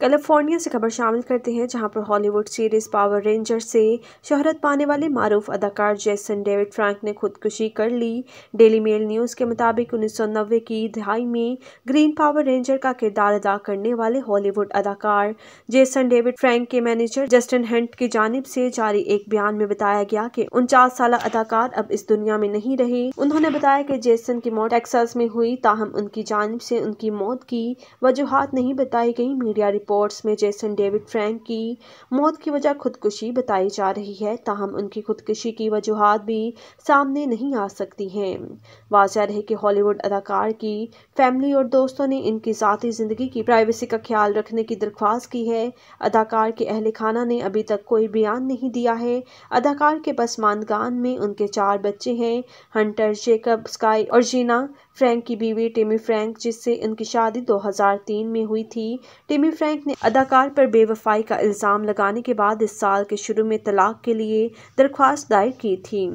California से खबर शामिल करते हैं जहां पर हॉलीवुड सीरीज पावर रेंजर से शहरत पाने वाले मारूफ अदाकार जैसन डेविड फ्रैंक ने खुदकुशी कर ली डेली मेल न्यूज़ के मुताबिक उन्नीस की दहाई में ग्रीन पावर रेंजर का किरदार अदा करने वाले हॉलीवुड अदाकार जेसन डेविड फ्रैंक के मैनेजर जस्टिन हेंट की जानब से जारी एक बयान में बताया गया की उनचास साल अदाकार अब इस दुनिया में नहीं रहे उन्होंने बताया की जेसन की मौत टेक्सास में हुई ताहम उनकी जानब से उनकी मौत की वजूहत नहीं बताई गई मीडिया रिपोर्ट्स में जेसन डेविड फ्रैंक की मौत की वजह खुदकुशी बताई जा रही है ताहम उनकी खुदकुशी की वजूहत भी सामने नहीं आ सकती हैं वाजह रहे कि हॉलीवुड अदाकार की फैमिली और दोस्तों ने इनकी ज़ाती ज़िंदगी की प्राइवेसी का ख्याल रखने की दरख्वास्त की है अदाकार के अहल खाना ने अभी तक कोई बयान नहीं दिया है अदाकार के पसमानदगान में उनके चार बच्चे हैं हंटर जेकब स्काई और जीना फ्रैंक की बीवी टिमी फ्रैंक जिससे इनकी शादी 2003 में हुई थी टिमी फ्रैंक ने अदाकार पर बेवफाई का इल्ज़ाम लगाने के बाद इस साल के शुरू में तलाक के लिए दरख्वास्त दायर की थी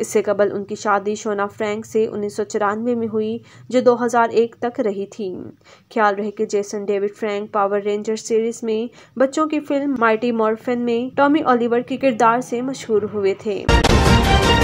इससे कबल उनकी शादी शोना फ्रैंक से उन्नीस में हुई जो 2001 तक रही थी ख्याल रहे कि Jason David Frank power ranger series में बच्चों की फिल्म माइटी मॉर्फिन में टॉमी ऑलिवर के किरदार से मशहूर हुए थे